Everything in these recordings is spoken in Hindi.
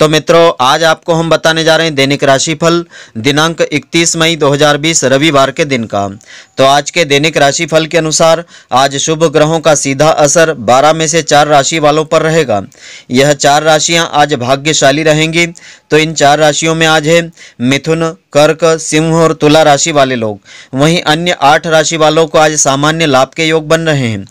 तो मित्रों आज आपको हम बताने जा रहे हैं दैनिक राशिफल दिनांक 31 मई 2020 रविवार के दिन का तो आज के दैनिक राशिफल के अनुसार आज शुभ ग्रहों का सीधा असर 12 में से चार राशि वालों पर रहेगा यह चार राशियां आज भाग्यशाली रहेंगी तो इन चार राशियों में आज है मिथुन कर्क सिंह और तुला राशि वाले लोग वहीं अन्य आठ राशि वालों को आज सामान्य लाभ के योग बन रहे हैं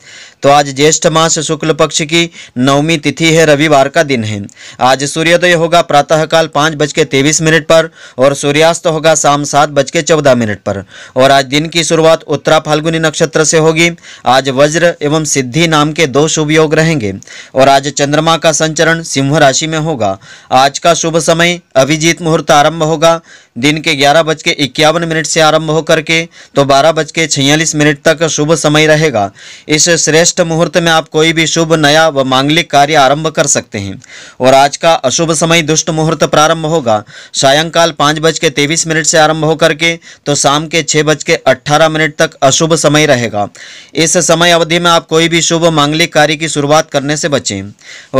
तो आज ज्येष्ठ मास शुक्ल पक्ष की नवमी तिथि है रविवार का दिन है आज सूर्योदय होगा प्रातःकाल पाँच बज के तेईस मिनट पर और सूर्यास्त होगा शाम सात बज के चौदह मिनट पर और आज दिन की शुरुआत उत्तरा फाल्गुनी नक्षत्र से होगी आज वज्र एवं सिद्धि नाम के दो शुभ योग रहेंगे और आज चंद्रमा का संचरण सिंह राशि में होगा आज का शुभ समय अभिजीत मुहूर्त आरंभ होगा दिन के ग्यारह बज के इक्यावन मिनट से आरंभ होकर के तो बारह बज के छियालीस मिनट तक शुभ समय रहेगा इस श्रेष्ठ मुहूर्त में आप कोई भी शुभ नया व मांगलिक कार्य आरंभ कर सकते हैं और आज का अशुभ समय दुष्ट मुहूर्त प्रारंभ होगा सायंकाल पाँच बज के तेईस मिनट से आरंभ होकर के तो शाम के छः बज के अट्ठारह मिनट तक अशुभ समय रहेगा इस समय अवधि में आप कोई भी शुभ मांगलिक कार्य की शुरुआत करने से बचें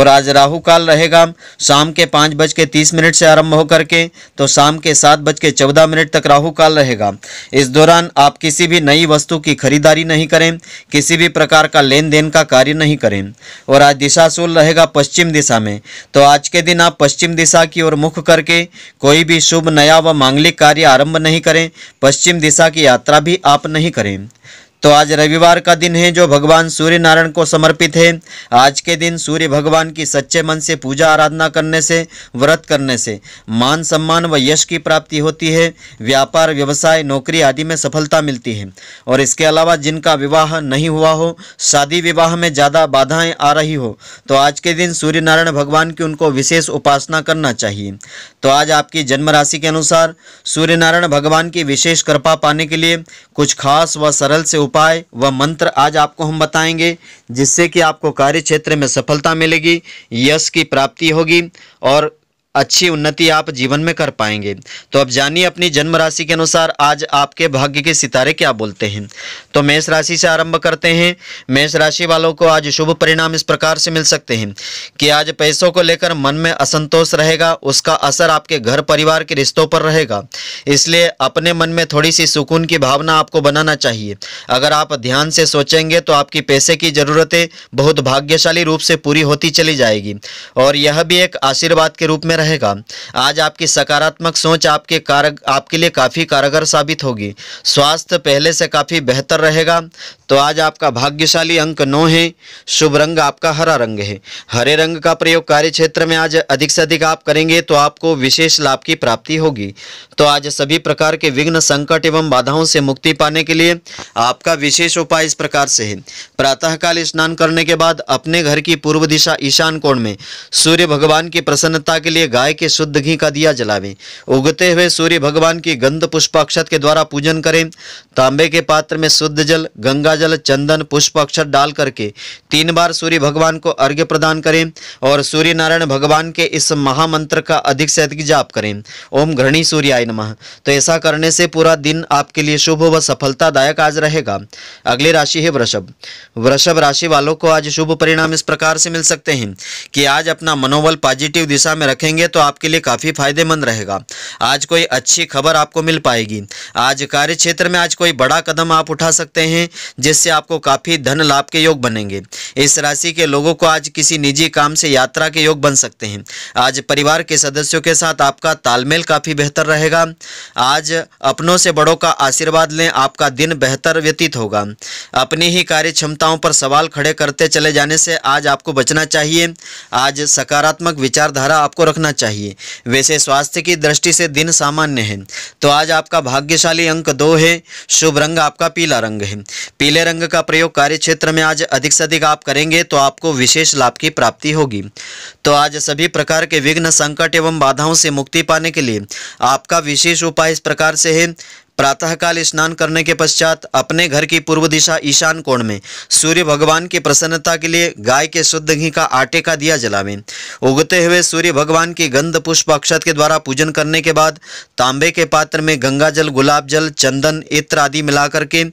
और आज राहुकाल रहेगा शाम के पाँच बज के तीस मिनट से आरंभ होकर के तो शाम के सात बज के मिनट तक राहु काल रहेगा इस दौरान आप किसी भी नई वस्तु की खरीदारी नहीं करें किसी भी प्रकार का लेन देन का कार्य नहीं करें और आज दिशाशूल रहेगा पश्चिम दिशा में तो आज के दिन आप पश्चिम दिशा की ओर मुख करके कोई भी शुभ नया व मांगलिक कार्य आरम्भ नहीं करें पश्चिम दिशा की यात्रा भी आप नहीं करें तो आज रविवार का दिन है जो भगवान सूर्य नारायण को समर्पित है आज के दिन सूर्य भगवान की सच्चे मन से पूजा आराधना करने से व्रत करने से मान सम्मान व यश की प्राप्ति होती है व्यापार व्यवसाय नौकरी आदि में सफलता मिलती है और इसके अलावा जिनका विवाह नहीं हुआ हो शादी विवाह में ज़्यादा बाधाएँ आ रही हो तो आज के दिन सूर्य नारायण भगवान की उनको विशेष उपासना करना चाहिए तो आज आपकी जन्म राशि के अनुसार सूर्यनारायण भगवान की विशेष कृपा पाने के लिए कुछ खास व सरल से उपाय व मंत्र आज आपको हम बताएंगे जिससे कि आपको कार्य क्षेत्र में सफलता मिलेगी यश की प्राप्ति होगी और अच्छी उन्नति आप जीवन में कर पाएंगे तो अब जानिए अपनी जन्म राशि के अनुसार आज आपके भाग्य के सितारे क्या बोलते हैं तो मेष राशि से आरंभ करते हैं मेष राशि वालों को आज शुभ परिणाम इस प्रकार से मिल सकते हैं कि आज पैसों को लेकर मन में असंतोष रहेगा उसका असर आपके घर परिवार के रिश्तों पर रहेगा इसलिए अपने मन में थोड़ी सी सुकून की भावना आपको बनाना चाहिए अगर आप ध्यान से सोचेंगे तो आपकी पैसे की ज़रूरतें बहुत भाग्यशाली रूप से पूरी होती चली जाएगी और यह भी एक आशीर्वाद के रूप में रहे रहेगा आज आपकी सकारात्मक सोच आपके कार आपके लिए काफ़ी कारगर साबित होगी स्वास्थ्य पहले से काफ़ी बेहतर रहेगा तो आज आपका भाग्यशाली अंक नौ है शुभ रंग आपका हरा रंग है हरे रंग का प्रयोग कार्य क्षेत्र में आज अधिक से अधिक आप करेंगे तो आपको विशेष लाभ की प्राप्ति होगी तो आज सभी प्रकार के विघ्न संकट एवं बाधाओं से मुक्ति पाने के लिए आपका विशेष उपाय इस प्रकार से है प्रातःकाल स्नान करने के बाद अपने घर की पूर्व दिशा ईशान कोण में सूर्य भगवान की प्रसन्नता के लिए गाय के शुद्ध घी का दिया जलावें उगते हुए सूर्य भगवान की गंध पुष्पाक्षत के द्वारा पूजन करें तांबे के पात्र में शुद्ध जल गंगा जल चंदन अक्षत डाल करके तीन बार सूर्य भगवान को अर्घ्य प्रदान करें और सूर्य नारायण भगवान के इस महामंत्र का अधिक से अधिक जाप करें ओम घृणी सूर्याय नमः तो ऐसा करने से पूरा दिन आपके लिए शुभ व सफलतादायक आज रहेगा अगली राशि है वृषभ वृषभ राशि वालों को आज शुभ परिणाम इस प्रकार से मिल सकते हैं कि आज अपना मनोबल पॉजिटिव दिशा में रखेंगे करेंगे तो आपके लिए काफ़ी फायदेमंद रहेगा आज कोई अच्छी खबर आपको मिल पाएगी आज कार्य क्षेत्र में आज कोई बड़ा कदम आप उठा सकते हैं जिससे आपको काफ़ी धन लाभ के योग बनेंगे इस राशि के लोगों को आज किसी निजी काम से यात्रा के योग बन सकते हैं आज परिवार के सदस्यों के साथ आपका तालमेल काफ़ी बेहतर रहेगा आज अपनों से बड़ों का आशीर्वाद लें आपका दिन बेहतर व्यतीत होगा अपनी ही कार्य क्षमताओं पर सवाल खड़े करते चले जाने से आज आपको बचना चाहिए आज सकारात्मक विचारधारा आपको रखना होना चाहिए वैसे स्वास्थ्य की दृष्टि से दिन सामान्य है तो आज आपका भाग्यशाली अंक दो है शुभ रंग आपका पीला रंग है पीले रंग का प्रयोग कार्य क्षेत्र में आज अधिक से अधिक आप करेंगे तो आपको विशेष लाभ की प्राप्ति होगी तो आज सभी प्रकार के विघ्न संकट एवं बाधाओं से मुक्ति पाने के लिए आपका विशेष उपाय इस प्रकार से है प्रातःकाल स्नान करने के पश्चात अपने घर की पूर्व दिशा ईशान कोण में सूर्य भगवान की प्रसन्नता के लिए गाय के शुद्ध घी का आटे का दिया जलावें उगते हुए सूर्य भगवान की गंध पुष्प अक्षत के द्वारा पूजन करने के बाद तांबे के पात्र में गंगा जल गुलाब जल चंदन इत्र आदि मिलाकर के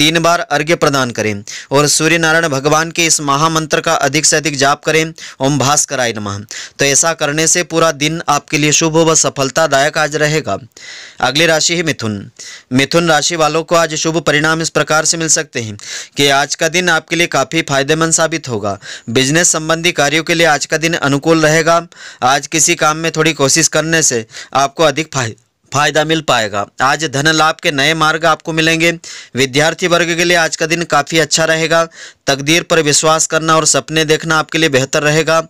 तीन बार अर्घ्य प्रदान करें और सूर्य नारायण भगवान के इस महामंत्र का अधिक से अधिक जाप करें ओम भास्कराय नमः तो ऐसा करने से पूरा दिन आपके लिए शुभ व सफलतादायक आज रहेगा अगली राशि है मिथुन मिथुन राशि वालों को आज शुभ परिणाम इस प्रकार से मिल सकते हैं कि आज का दिन आपके लिए काफ़ी फायदेमंद साबित होगा बिजनेस संबंधी कार्यों के लिए आज का दिन अनुकूल रहेगा आज किसी काम में थोड़ी कोशिश करने से आपको अधिक फायदा फायदा मिल पाएगा आज धन लाभ के नए मार्ग आपको मिलेंगे विद्यार्थी वर्ग के लिए आज का दिन काफ़ी अच्छा रहेगा तकदीर पर विश्वास करना और सपने देखना आपके लिए बेहतर रहेगा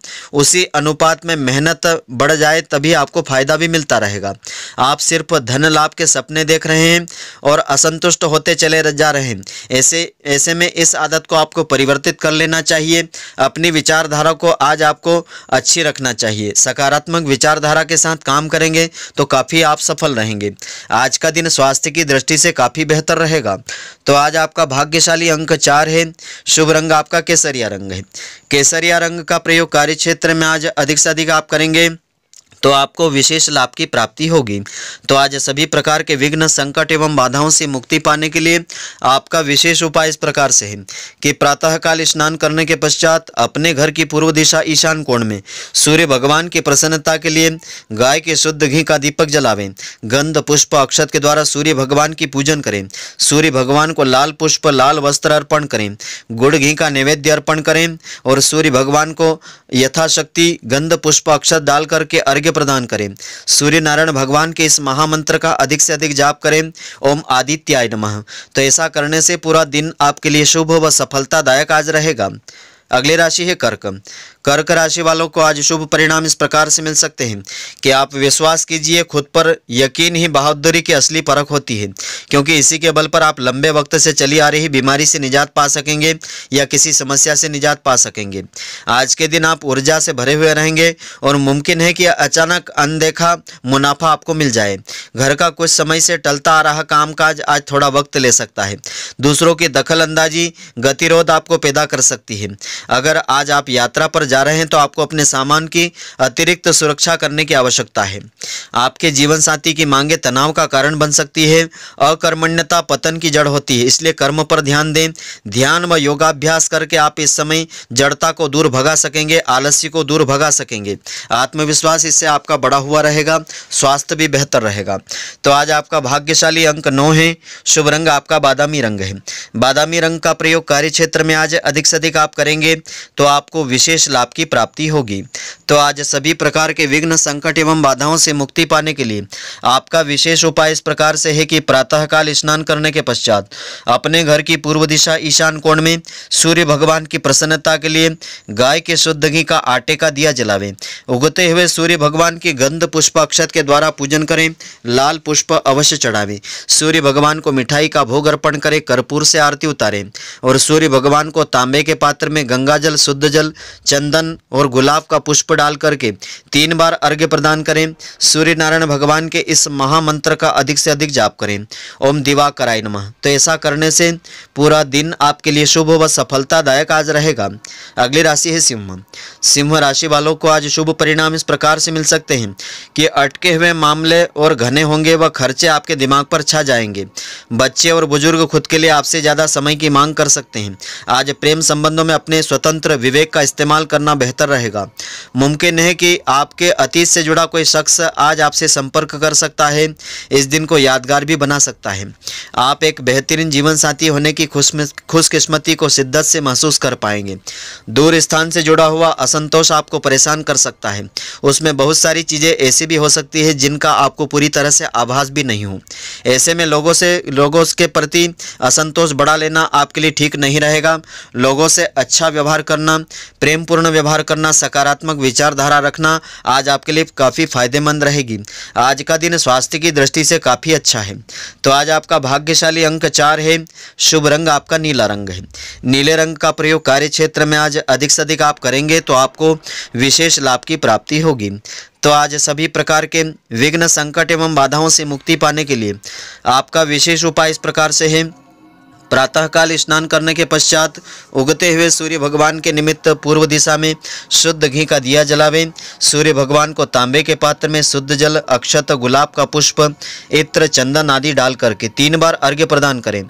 उसी अनुपात में मेहनत बढ़ जाए तभी आपको फायदा भी मिलता रहेगा आप सिर्फ धन लाभ के सपने देख रहे हैं और असंतुष्ट होते चले जा रहे हैं ऐसे ऐसे में इस आदत को आपको परिवर्तित कर लेना चाहिए अपनी विचारधारा को आज आपको अच्छी रखना चाहिए सकारात्मक विचारधारा के साथ काम करेंगे तो काफ़ी आप सफल सफल रहेंगे आज का दिन स्वास्थ्य की दृष्टि से काफ़ी बेहतर रहेगा तो आज आपका भाग्यशाली अंक चार है शुभ रंग आपका केसरिया रंग है केसरिया रंग का प्रयोग कार्य क्षेत्र में आज अधिक से अधिक आप करेंगे तो आपको विशेष लाभ की प्राप्ति होगी तो आज सभी प्रकार के विघ्न संकट एवं बाधाओं से मुक्ति पाने के लिए आपका विशेष उपाय इस प्रकार से है कि प्रातःकाल स्नान करने के पश्चात अपने घर की पूर्व दिशा ईशान कोण में सूर्य भगवान की प्रसन्नता के लिए गाय के शुद्ध घी का दीपक जलावें गंध पुष्प अक्षत के द्वारा सूर्य भगवान की पूजन करें सूर्य भगवान को लाल पुष्प लाल वस्त्र अर्पण करें गुड़ घी का नैवेद्य अर्पण करें और सूर्य भगवान को यथाशक्ति गंध पुष्प अक्षत डाल करके अर्घ्य सौभाग्य प्रदान करें सूर्य नारायण भगवान के इस महामंत्र का अधिक से अधिक जाप करें ओम आदित्याय नमः तो ऐसा करने से पूरा दिन आपके लिए शुभ व सफलतादायक आज रहेगा अगले राशि है कर्क कर्क राशि वालों को आज शुभ परिणाम इस प्रकार से मिल सकते हैं कि आप विश्वास कीजिए खुद पर यकीन ही बहादुरी की असली परख होती है क्योंकि इसी के बल पर आप लंबे वक्त से चली आ रही बीमारी से निजात पा सकेंगे या किसी समस्या से निजात पा सकेंगे आज के दिन आप ऊर्जा से भरे हुए रहेंगे और मुमकिन है कि अचानक अनदेखा मुनाफा आपको मिल जाए घर का कुछ समय से टलता आ रहा काम काज आज थोड़ा वक्त ले सकता है दूसरों की दखल अंदाजी गतिरोध आपको पैदा कर सकती है अगर आज आप यात्रा पर जा रहे हैं तो आपको अपने सामान की अतिरिक्त सुरक्षा करने की आवश्यकता है आपके जीवन साथी की मांगे तनाव का कारण बन सकती है अकर्मण्यता पतन की जड़ होती है इसलिए कर्म पर ध्यान दें ध्यान व योगाभ्यास करके आप इस समय जड़ता को दूर भगा सकेंगे आलस्य को दूर भगा सकेंगे आत्मविश्वास इससे आपका बड़ा हुआ रहेगा स्वास्थ्य भी बेहतर रहेगा तो आज आपका भाग्यशाली अंक नौ है शुभ रंग आपका बादामी रंग है बादामी रंग का प्रयोग कार्य क्षेत्र में आज अधिक से अधिक आप करेंगे तो आपको विशेष लाभ लाभ की प्राप्ति होगी तो आज सभी प्रकार के विघ्न संकट एवं बाधाओं से मुक्ति पाने के लिए आपका विशेष उपाय इस प्रकार से है कि प्रातःकाल स्नान करने के पश्चात अपने घर की पूर्व दिशा ईशान कोण में सूर्य भगवान की प्रसन्नता के लिए गाय के शुद्ध घी का आटे का दिया जलावें उगते हुए सूर्य भगवान की गंध पुष्प अक्षत के द्वारा पूजन करें लाल पुष्प अवश्य चढ़ावें सूर्य भगवान को मिठाई का भोग अर्पण करें कर्पूर से आरती उतारें और सूर्य भगवान को तांबे के पात्र में गंगा जल शुद्ध जल चंद चंदन और गुलाब का पुष्प डाल करके तीन बार अर्घ्य प्रदान करें सूर्य नारायण भगवान के इस महामंत्र का अधिक से अधिक जाप करें ओम दिवा कराय नमः तो ऐसा करने से पूरा दिन आपके लिए शुभ व सफलतादायक आज रहेगा अगली राशि है सिंह सिंह राशि वालों को आज शुभ परिणाम इस प्रकार से मिल सकते हैं कि अटके हुए मामले और घने होंगे व खर्चे आपके दिमाग पर छा जाएंगे बच्चे और बुजुर्ग खुद के लिए आपसे ज़्यादा समय की मांग कर सकते हैं आज प्रेम संबंधों में अपने स्वतंत्र विवेक का इस्तेमाल कर करना बेहतर रहेगा मुमकिन है कि आपके अतीत से जुड़ा कोई शख्स आज आपसे संपर्क कर सकता है इस दिन को यादगार भी बना सकता है आप एक बेहतरीन जीवन साथी होने की खुश खुशकिस्मती को शिद्दत से महसूस कर पाएंगे दूर स्थान से जुड़ा हुआ असंतोष आपको परेशान कर सकता है उसमें बहुत सारी चीज़ें ऐसी भी हो सकती है जिनका आपको पूरी तरह से आभास भी नहीं हो ऐसे में लोगों से लोगों के प्रति असंतोष बढ़ा लेना आपके लिए ठीक नहीं रहेगा लोगों से अच्छा व्यवहार करना प्रेमपूर्ण व्यवहार करना सकारात्मक विचारधारा रखना आज आपके लिए काफ़ी फायदेमंद रहेगी आज का दिन स्वास्थ्य की दृष्टि से काफ़ी अच्छा है तो आज आपका भाग्यशाली अंक चार है शुभ रंग आपका नीला रंग है नीले रंग का प्रयोग कार्य क्षेत्र में आज अधिक से अधिक आप करेंगे तो आपको विशेष लाभ की प्राप्ति होगी तो आज सभी प्रकार के विघ्न संकट एवं बाधाओं से मुक्ति पाने के लिए आपका विशेष उपाय इस प्रकार से है प्रातःकाल स्नान करने के पश्चात उगते हुए सूर्य भगवान के निमित्त पूर्व दिशा में शुद्ध घी का दिया जलावें सूर्य भगवान को तांबे के पात्र में शुद्ध जल अक्षत गुलाब का पुष्प इत्र चंदन आदि डाल करके तीन बार अर्घ्य प्रदान करें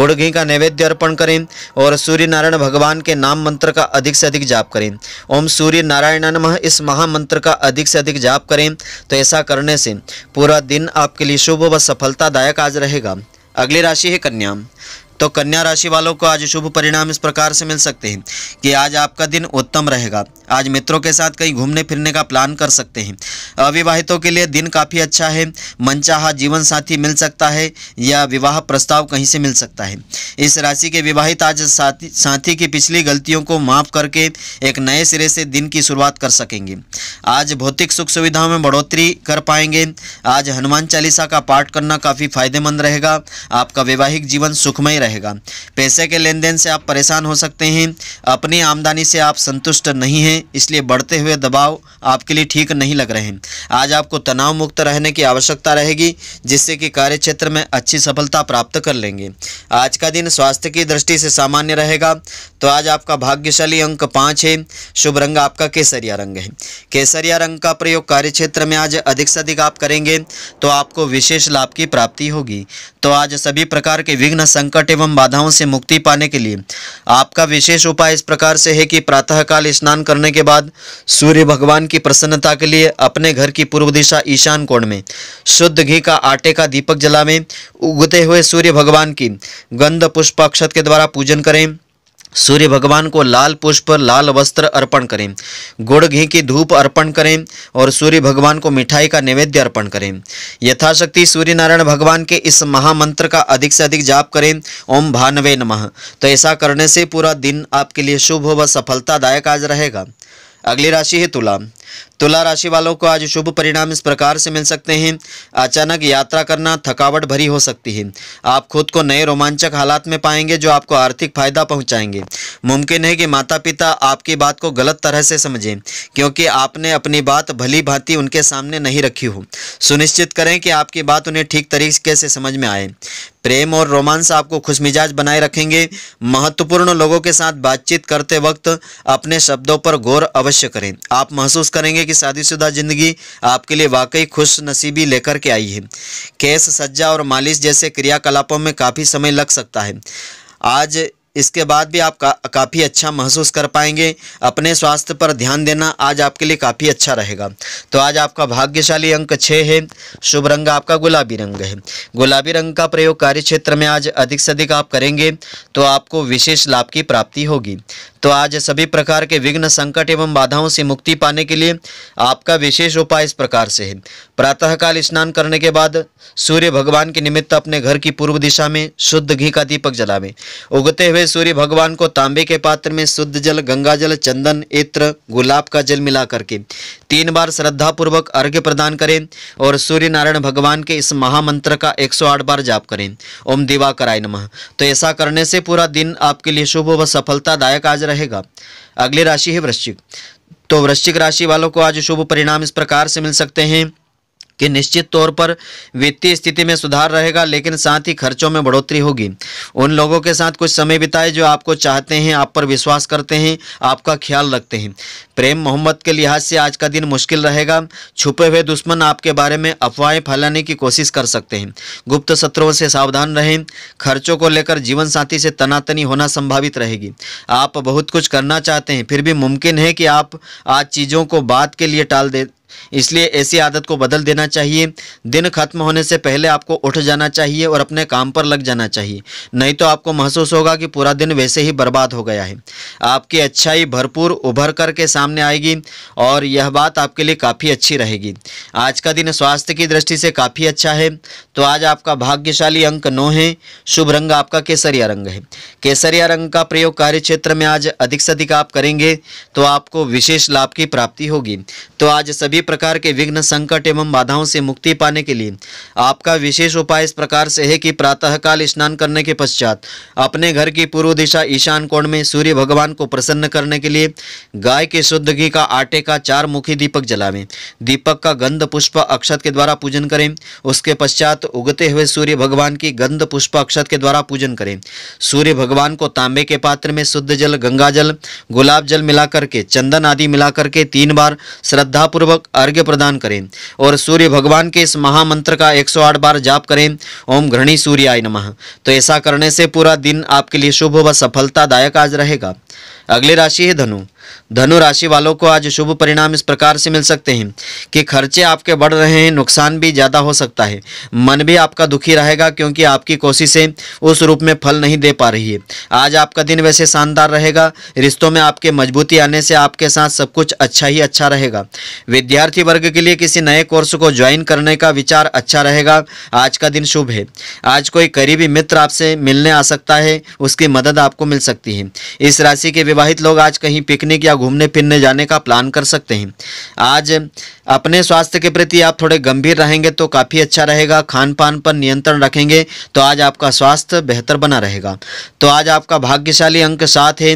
गुड़ घी का नैवेद्य अर्पण करें और सूर्य नारायण भगवान के नाम मंत्र का अधिक से अधिक जाप करें ओम सूर्य नारायण नम इस महामंत्र का अधिक से अधिक जाप करें तो ऐसा करने से पूरा दिन आपके लिए शुभ व सफलतादायक आज रहेगा अगली राशि है कन्या तो कन्या राशि वालों को आज शुभ परिणाम इस प्रकार से मिल सकते हैं कि आज आपका दिन उत्तम रहेगा आज मित्रों के साथ कहीं घूमने फिरने का प्लान कर सकते हैं अविवाहितों के लिए दिन काफ़ी अच्छा है मनचाहा जीवन साथी मिल सकता है या विवाह प्रस्ताव कहीं से मिल सकता है इस राशि के विवाहित आज साथी साथी की पिछली गलतियों को माफ करके एक नए सिरे से दिन की शुरुआत कर सकेंगे आज भौतिक सुख सुविधाओं में बढ़ोतरी कर पाएंगे आज हनुमान चालीसा का पाठ करना काफ़ी फायदेमंद रहेगा आपका वैवाहिक जीवन सुखमय रहेगा रहेगा पैसे के लेन देन से आप परेशान हो सकते हैं अपनी आमदनी से आप संतुष्ट नहीं हैं इसलिए बढ़ते हुए दबाव आपके लिए ठीक नहीं लग रहे हैं आज आपको तनाव मुक्त रहने की आवश्यकता रहेगी जिससे कि कार्य क्षेत्र में अच्छी सफलता प्राप्त कर लेंगे आज का दिन स्वास्थ्य की दृष्टि से सामान्य रहेगा तो आज आपका भाग्यशाली अंक पाँच है शुभ रंग आपका केसरिया रंग है केसरिया रंग का प्रयोग कार्य क्षेत्र में आज अधिक से अधिक आप करेंगे तो आपको विशेष लाभ की प्राप्ति होगी तो आज सभी प्रकार के विघ्न संकट एवं एवं बाधाओं से मुक्ति पाने के लिए आपका विशेष उपाय इस प्रकार से है कि प्रातःकाल स्नान करने के बाद सूर्य भगवान की प्रसन्नता के लिए अपने घर की पूर्व दिशा ईशान कोण में शुद्ध घी का आटे का दीपक जलावें उगते हुए सूर्य भगवान की गंध पुष्पाक्षत के द्वारा पूजन करें सूर्य भगवान को लाल पुष्प लाल वस्त्र अर्पण करें गुड़ घी की धूप अर्पण करें और सूर्य भगवान को मिठाई का नैवेद्य अर्पण करें यथाशक्ति सूर्य नारायण भगवान के इस महामंत्र का अधिक से अधिक जाप करें ओम भानवे नमः तो ऐसा करने से पूरा दिन आपके लिए शुभ व सफलतादायक आज रहेगा अगली राशि है तुला तुला राशि वालों को आज शुभ परिणाम इस प्रकार से मिल सकते हैं अचानक यात्रा करना थकावट भरी हो सकती है आप खुद को नए रोमांचक हालात में पाएंगे जो आपको आर्थिक फायदा पहुंचाएंगे मुमकिन है कि माता पिता आपकी बात को गलत तरह से समझें क्योंकि आपने अपनी बात भली भांति उनके सामने नहीं रखी हो सुनिश्चित करें कि आपकी बात उन्हें ठीक तरीके से समझ में आए प्रेम और रोमांस आपको खुशमिजाज बनाए रखेंगे महत्वपूर्ण लोगों के साथ बातचीत करते वक्त अपने शब्दों पर गौर अवश्य करें आप महसूस करें करेंगे कि शादीशुदा ज़िंदगी आपके लिए वाकई खुश नसीबी लेकर के आई है केस सज्जा और मालिश जैसे क्रियाकलापों में काफ़ी समय लग सकता है आज इसके बाद भी आप का, काफ़ी अच्छा महसूस कर पाएंगे अपने स्वास्थ्य पर ध्यान देना आज आपके लिए काफ़ी अच्छा रहेगा तो आज आपका भाग्यशाली अंक छः है शुभ रंग आपका गुलाबी रंग है गुलाबी रंग का प्रयोग कार्य क्षेत्र में आज अधिक से अधिक आप करेंगे तो आपको विशेष लाभ की प्राप्ति होगी तो आज सभी प्रकार के विघ्न संकट एवं बाधाओं से मुक्ति पाने के लिए आपका विशेष उपाय इस प्रकार से है प्रातःकाल स्नान करने के बाद सूर्य भगवान के निमित्त अपने घर की पूर्व दिशा में शुद्ध घी का दीपक जलावे उगते हुए सूर्य भगवान को तांबे के पात्र में शुद्ध जल गंगा जल चंदन इत्र गुलाब का जल मिला करके तीन बार श्रद्धापूर्वक अर्घ्य प्रदान करें और सूर्य नारायण भगवान के इस महामंत्र का एक बार जाप करें ओम दिवाकराय नमः तो ऐसा करने से पूरा दिन आपके लिए शुभ व सफलतादायक आज रहेगा अगली राशि है वृश्चिक तो वृश्चिक राशि वालों को आज शुभ परिणाम इस प्रकार से मिल सकते हैं कि निश्चित तौर पर वित्तीय स्थिति में सुधार रहेगा लेकिन साथ ही खर्चों में बढ़ोतरी होगी उन लोगों के साथ कुछ समय बिताए जो आपको चाहते हैं आप पर विश्वास करते हैं आपका ख्याल रखते हैं प्रेम मोहम्मद के लिहाज से आज का दिन मुश्किल रहेगा छुपे हुए दुश्मन आपके बारे में अफवाहें फैलाने की कोशिश कर सकते हैं गुप्त सत्रों से सावधान रहें खर्चों को लेकर जीवन साथी से तनातनी होना संभावित रहेगी आप बहुत कुछ करना चाहते हैं फिर भी मुमकिन है कि आप आज चीज़ों को बाद के लिए टाल दे इसलिए ऐसी आदत को बदल देना चाहिए दिन खत्म होने से पहले आपको उठ जाना चाहिए और अपने काम पर लग जाना चाहिए नहीं तो आपको महसूस होगा कि पूरा दिन वैसे ही बर्बाद हो गया है आपकी अच्छाई भरपूर उभर कर के सामने आएगी और यह बात आपके लिए काफ़ी अच्छी रहेगी आज का दिन स्वास्थ्य की दृष्टि से काफ़ी अच्छा है तो आज आपका भाग्यशाली अंक नौ है शुभ रंग आपका केसरिया रंग है केसरिया रंग का प्रयोग कार्य क्षेत्र में आज अधिक से अधिक आप करेंगे तो आपको विशेष लाभ की प्राप्ति होगी तो आज सभी सभी प्रकार के विघ्न संकट एवं बाधाओं से मुक्ति पाने के लिए आपका विशेष उपाय इस प्रकार से है कि प्रातःकाल स्नान करने के पश्चात अपने घर की पूर्व दिशा ईशान कोण में सूर्य भगवान को प्रसन्न करने के लिए गाय के शुद्ध घी का आटे का चार मुखी दीपक जलावें दीपक का गंध पुष्प अक्षत के द्वारा पूजन करें उसके पश्चात उगते हुए सूर्य भगवान की गंध पुष्प अक्षत के द्वारा पूजन करें सूर्य भगवान को तांबे के पात्र में शुद्ध जल गंगा जल गुलाब जल मिलाकर के चंदन आदि मिलाकर के तीन बार श्रद्धापूर्वक अर्घ्य प्रदान करें और सूर्य भगवान के इस महामंत्र का 108 बार जाप करें ओम घृणी सूर्याय नमः तो ऐसा करने से पूरा दिन आपके लिए शुभ व सफलतादायक आज रहेगा अगली राशि है धनु धनु राशि वालों को आज शुभ परिणाम इस प्रकार से मिल सकते हैं कि खर्चे आपके बढ़ रहे हैं नुकसान भी ज़्यादा हो सकता है मन भी आपका दुखी रहेगा क्योंकि आपकी कोशिशें उस रूप में फल नहीं दे पा रही है आज आपका दिन वैसे शानदार रहेगा रिश्तों में आपके मजबूती आने से आपके साथ सब कुछ अच्छा ही अच्छा रहेगा विद्यार्थी वर्ग के लिए किसी नए कोर्स को ज्वाइन करने का विचार अच्छा रहेगा आज का दिन शुभ है आज कोई करीबी मित्र आपसे मिलने आ सकता है उसकी मदद आपको मिल सकती है इस राशि के विवाहित लोग आज कहीं पिकनिक पिकनिक या घूमने फिरने जाने का प्लान कर सकते हैं आज अपने स्वास्थ्य के प्रति आप थोड़े गंभीर रहेंगे तो काफ़ी अच्छा रहेगा खान पान पर नियंत्रण रखेंगे तो आज आपका स्वास्थ्य बेहतर बना रहेगा तो आज आपका भाग्यशाली अंक सात है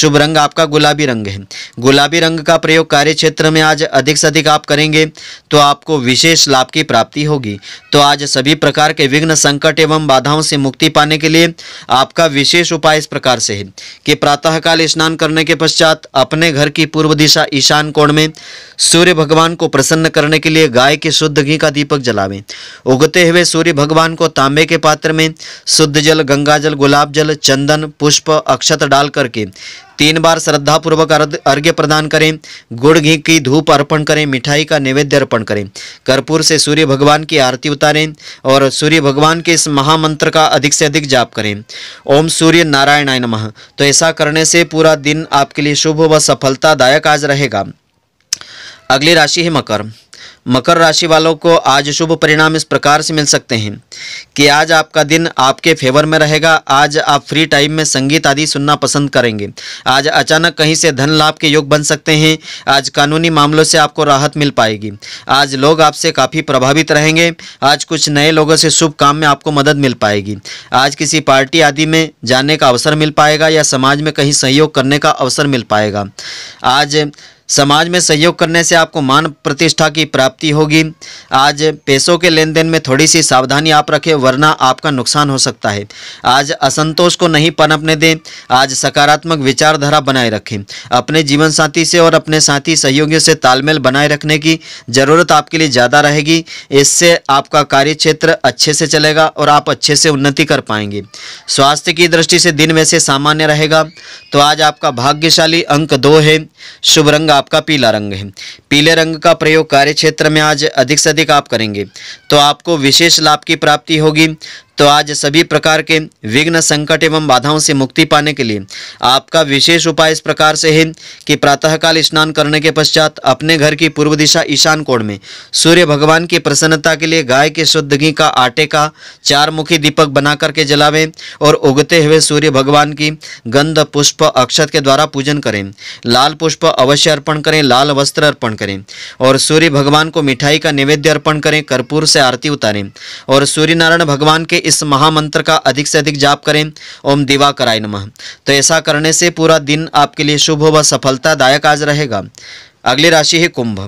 शुभ रंग आपका गुलाबी रंग है गुलाबी रंग का प्रयोग कार्य क्षेत्र में आज अधिक से अधिक आप करेंगे तो आपको विशेष लाभ की प्राप्ति होगी तो आज सभी प्रकार के विघ्न संकट एवं बाधाओं से मुक्ति पाने के लिए आपका विशेष उपाय इस प्रकार से है कि प्रातःकाल स्नान करने के पश्चात अपने घर की पूर्व दिशा ईशान कोण में सूर्य भगवान को प्रसन्न करने के लिए गाय के शुद्ध घी का दीपक जलावें उगते हुए सूर्य भगवान को तांबे के पात्र में शुद्ध जल गंगा जल गुलाब जल चंदन पुष्प अक्षत डाल करके तीन बार श्रद्धापूर्वक अर्घ्य प्रदान करें गुड़ घी की धूप अर्पण करें मिठाई का नैवेद्य अर्पण करें कर्पूर से सूर्य भगवान की आरती उतारें और सूर्य भगवान के इस महामंत्र का अधिक से अधिक जाप करें ओम सूर्य नारायणाय नमः तो ऐसा करने से पूरा दिन आपके लिए शुभ व सफलतादायक आज रहेगा अगली राशि है मकर मकर राशि वालों को आज शुभ परिणाम इस प्रकार से मिल सकते हैं कि आज आपका दिन आपके फेवर में रहेगा आज आप फ्री टाइम में संगीत आदि सुनना पसंद करेंगे आज अचानक कहीं से धन लाभ के योग बन सकते हैं आज कानूनी मामलों से आपको राहत मिल पाएगी आज लोग आपसे काफ़ी प्रभावित रहेंगे आज कुछ नए लोगों से शुभ काम में आपको मदद मिल पाएगी आज किसी पार्टी आदि में जाने का अवसर मिल पाएगा या समाज में कहीं सहयोग करने का अवसर मिल पाएगा आज समाज में सहयोग करने से आपको मान प्रतिष्ठा की प्राप्ति होगी आज पैसों के लेन देन में थोड़ी सी सावधानी आप रखें वरना आपका नुकसान हो सकता है आज असंतोष को नहीं पनपने दें आज सकारात्मक विचारधारा बनाए रखें अपने जीवन साथी से और अपने साथी सहयोगियों से तालमेल बनाए रखने की ज़रूरत आपके लिए ज़्यादा रहेगी इससे आपका कार्य क्षेत्र अच्छे से चलेगा और आप अच्छे से उन्नति कर पाएंगे स्वास्थ्य की दृष्टि से दिन वैसे सामान्य रहेगा तो आज आपका भाग्यशाली अंक दो है शुभ रंग आपका पीला रंग है पीले रंग का प्रयोग कार्य क्षेत्र में आज अधिक से अधिक आप करेंगे तो आपको विशेष लाभ की प्राप्ति होगी तो आज सभी प्रकार के विघ्न संकट एवं बाधाओं से मुक्ति पाने के लिए आपका विशेष उपाय इस प्रकार से है कि प्रातःकाल स्नान करने के पश्चात अपने घर की पूर्व दिशा ईशान कोण में सूर्य भगवान की प्रसन्नता के लिए गाय के शुद्ध घी का आटे का चार मुखी दीपक बना करके जलावें और उगते हुए सूर्य भगवान की गंध पुष्प अक्षत के द्वारा पूजन करें लाल पुष्प अवश्य अर्पण करें लाल वस्त्र अर्पण करें और सूर्य भगवान को मिठाई का निवेद्य अर्पण करें कर्पूर से आरती उतारें और सूर्यनारायण भगवान के इस महामंत्र का अधिक से अधिक जाप करें ओम दिवा कराय नमः तो ऐसा करने से पूरा दिन आपके लिए शुभ व सफलतादायक आज रहेगा अगली राशि है कुंभ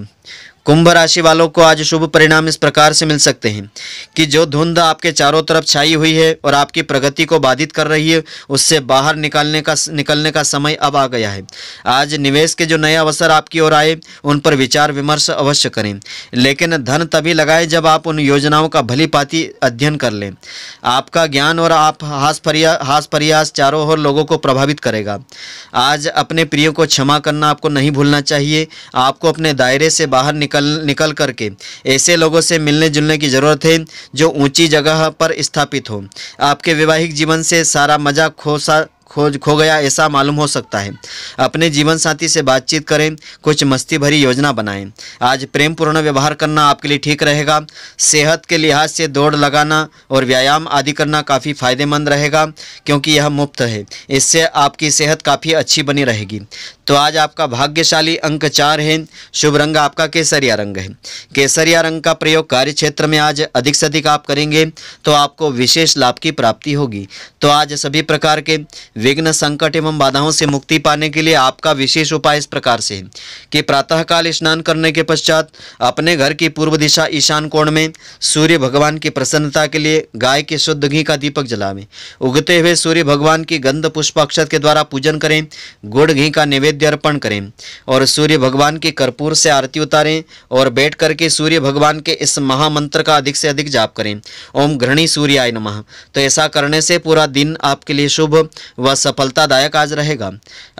कुंभ राशि वालों को आज शुभ परिणाम इस प्रकार से मिल सकते हैं कि जो धुंध आपके चारों तरफ छाई हुई है और आपकी प्रगति को बाधित कर रही है उससे बाहर निकालने का निकलने का समय अब आ गया है आज निवेश के जो नए अवसर आपकी ओर आए उन पर विचार विमर्श अवश्य करें लेकिन धन तभी लगाएं जब आप उन योजनाओं का भली पाती अध्ययन कर लें आपका ज्ञान और आप हास फरिया हास प्रयास चारों ओर लोगों को प्रभावित करेगा आज अपने प्रियो को क्षमा करना आपको नहीं भूलना चाहिए आपको अपने दायरे से बाहर निकल निकल निकल करके ऐसे लोगों से मिलने जुलने की ज़रूरत है जो ऊंची जगह पर स्थापित हो आपके वैवाहिक जीवन से सारा मजा खो सा खोज खो गया ऐसा मालूम हो सकता है अपने जीवन साथी से बातचीत करें कुछ मस्ती भरी योजना बनाएं आज प्रेम पूर्ण व्यवहार करना आपके लिए ठीक रहेगा सेहत के लिहाज से दौड़ लगाना और व्यायाम आदि करना काफ़ी फायदेमंद रहेगा क्योंकि यह मुफ्त है इससे आपकी सेहत काफ़ी अच्छी बनी रहेगी तो आज आपका भाग्यशाली अंक चार है शुभ रंग आपका केसरिया रंग है केसरिया रंग का प्रयोग कार्य क्षेत्र में आज अधिक से अधिक आप करेंगे तो आपको विशेष लाभ की प्राप्ति होगी तो आज सभी प्रकार के विघ्न संकट एवं बाधाओं से मुक्ति पाने के लिए आपका विशेष उपाय इस प्रकार से है कि प्रातःकाल स्नान करने के पश्चात अपने घर की पूर्व दिशा ईशान कोण में सूर्य भगवान की प्रसन्नता के लिए गाय के शुद्ध घी का दीपक जलावें उगते हुए सूर्य भगवान की गंध पुष्पाक्षत के द्वारा पूजन करें गुड़ घी का निवेद नैवेद्य अर्पण करें और सूर्य भगवान के कर्पूर से आरती उतारें और बैठ करके सूर्य भगवान के इस महामंत्र का अधिक से अधिक जाप करें ओम घृणी सूर्याय नमः तो ऐसा करने से पूरा दिन आपके लिए शुभ व सफलतादायक आज रहेगा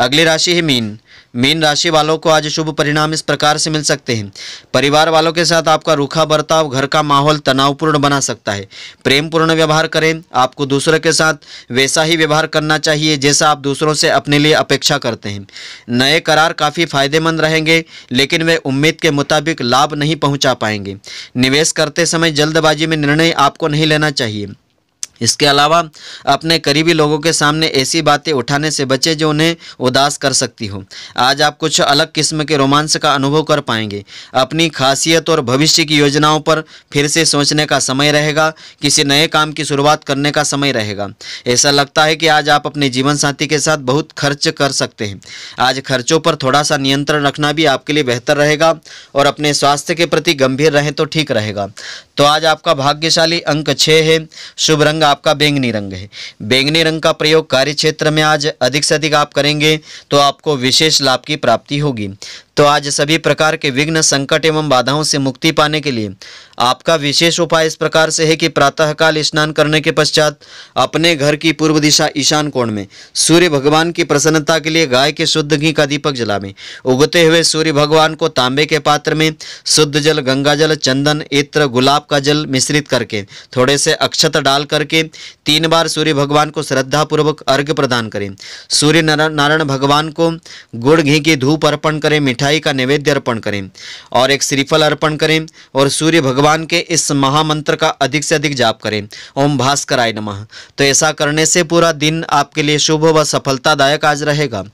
अगली राशि है मीन मीन राशि वालों को आज शुभ परिणाम इस प्रकार से मिल सकते हैं परिवार वालों के साथ आपका रूखा बर्ताव घर का माहौल तनावपूर्ण बना सकता है प्रेमपूर्ण व्यवहार करें आपको दूसरों के साथ वैसा ही व्यवहार करना चाहिए जैसा आप दूसरों से अपने लिए अपेक्षा करते हैं नए करार काफ़ी फायदेमंद रहेंगे लेकिन वे उम्मीद के मुताबिक लाभ नहीं पहुँचा पाएंगे निवेश करते समय जल्दबाजी में निर्णय आपको नहीं लेना चाहिए इसके अलावा अपने करीबी लोगों के सामने ऐसी बातें उठाने से बचें जो उन्हें उदास कर सकती हो आज आप कुछ अलग किस्म के रोमांस का अनुभव कर पाएंगे अपनी खासियत और भविष्य की योजनाओं पर फिर से सोचने का समय रहेगा किसी नए काम की शुरुआत करने का समय रहेगा ऐसा लगता है कि आज आप अपने जीवन साथी के साथ बहुत खर्च कर सकते हैं आज खर्चों पर थोड़ा सा नियंत्रण रखना भी आपके लिए बेहतर रहेगा और अपने स्वास्थ्य के प्रति गंभीर रहें तो ठीक रहेगा तो आज आपका भाग्यशाली अंक छः है शुभ रंग आपका बैंगनी रंग है बैंगनी रंग का प्रयोग कार्य क्षेत्र में आज अधिक से अधिक आप करेंगे तो आपको विशेष लाभ की प्राप्ति होगी तो आज सभी प्रकार के विघ्न संकट एवं बाधाओं से मुक्ति पाने के लिए आपका विशेष उपाय इस प्रकार से है कि प्रातःकाल स्नान करने के पश्चात अपने घर की पूर्व दिशा ईशान कोण में सूर्य भगवान की प्रसन्नता के लिए गाय के शुद्ध घी का दीपक जलावें उगते हुए सूर्य भगवान को तांबे के पात्र में शुद्ध जल गंगा जल चंदन इत्र गुलाब का जल मिश्रित करके थोड़े से अक्षत डाल करके तीन बार सूर्य भगवान को श्रद्धापूर्वक अर्घ्य प्रदान करें सूर्य नारायण भगवान को गुड़ घी की धूप अर्पण करें मिठाई मिठाई का निवेद्य अर्पण करें और एक श्रीफल अर्पण करें और सूर्य भगवान के इस महामंत्र का अधिक से अधिक जाप करें ओम भास्कर आय तो ऐसा करने से पूरा दिन आपके लिए शुभ व सफलतादायक आज रहेगा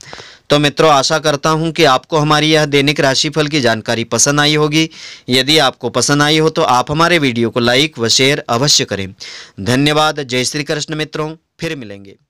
तो मित्रों आशा करता हूं कि आपको हमारी यह दैनिक राशिफल की जानकारी पसंद आई होगी यदि आपको पसंद आई हो तो आप हमारे वीडियो को लाइक व शेयर अवश्य करें धन्यवाद जय श्री कृष्ण मित्रों फिर मिलेंगे